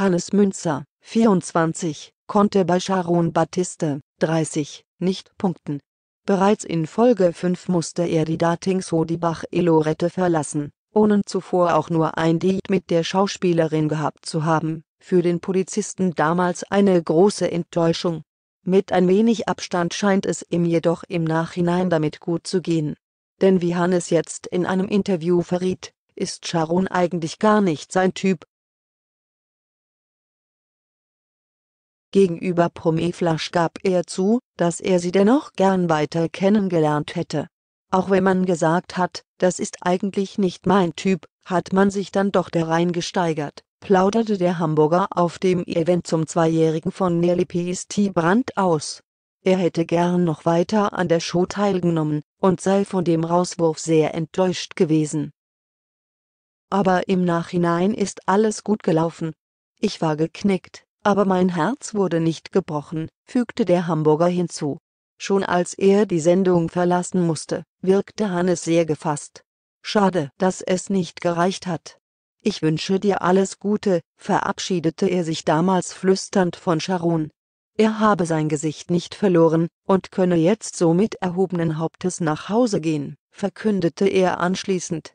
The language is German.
Hannes Münzer, 24, konnte bei Sharon Battiste, 30, nicht punkten. Bereits in Folge 5 musste er die Datings-Hodibach-Elorette verlassen, ohne zuvor auch nur ein Date mit der Schauspielerin gehabt zu haben, für den Polizisten damals eine große Enttäuschung. Mit ein wenig Abstand scheint es ihm jedoch im Nachhinein damit gut zu gehen. Denn wie Hannes jetzt in einem Interview verriet, ist Sharon eigentlich gar nicht sein Typ, Gegenüber Promiflash gab er zu, dass er sie dennoch gern weiter kennengelernt hätte. Auch wenn man gesagt hat, das ist eigentlich nicht mein Typ, hat man sich dann doch der rein gesteigert, plauderte der Hamburger auf dem Event zum Zweijährigen von Nelly PST Brand aus. Er hätte gern noch weiter an der Show teilgenommen und sei von dem Rauswurf sehr enttäuscht gewesen. Aber im Nachhinein ist alles gut gelaufen. Ich war geknickt, aber mein Herz wurde nicht gebrochen, fügte der Hamburger hinzu. Schon als er die Sendung verlassen musste, wirkte Hannes sehr gefasst. Schade, dass es nicht gereicht hat. Ich wünsche dir alles Gute, verabschiedete er sich damals flüsternd von Sharon. Er habe sein Gesicht nicht verloren und könne jetzt so mit erhobenen Hauptes nach Hause gehen, verkündete er anschließend.